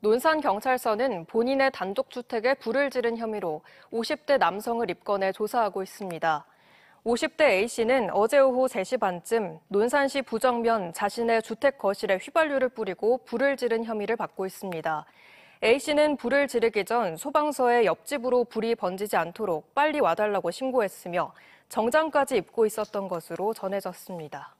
논산경찰서는 본인의 단독주택에 불을 지른 혐의로 50대 남성을 입건해 조사하고 있습니다. 50대 A씨는 어제 오후 3시 반쯤 논산시 부정면 자신의 주택 거실에 휘발유를 뿌리고 불을 지른 혐의를 받고 있습니다. A씨는 불을 지르기 전 소방서에 옆집으로 불이 번지지 않도록 빨리 와달라고 신고했으며 정장까지 입고 있었던 것으로 전해졌습니다.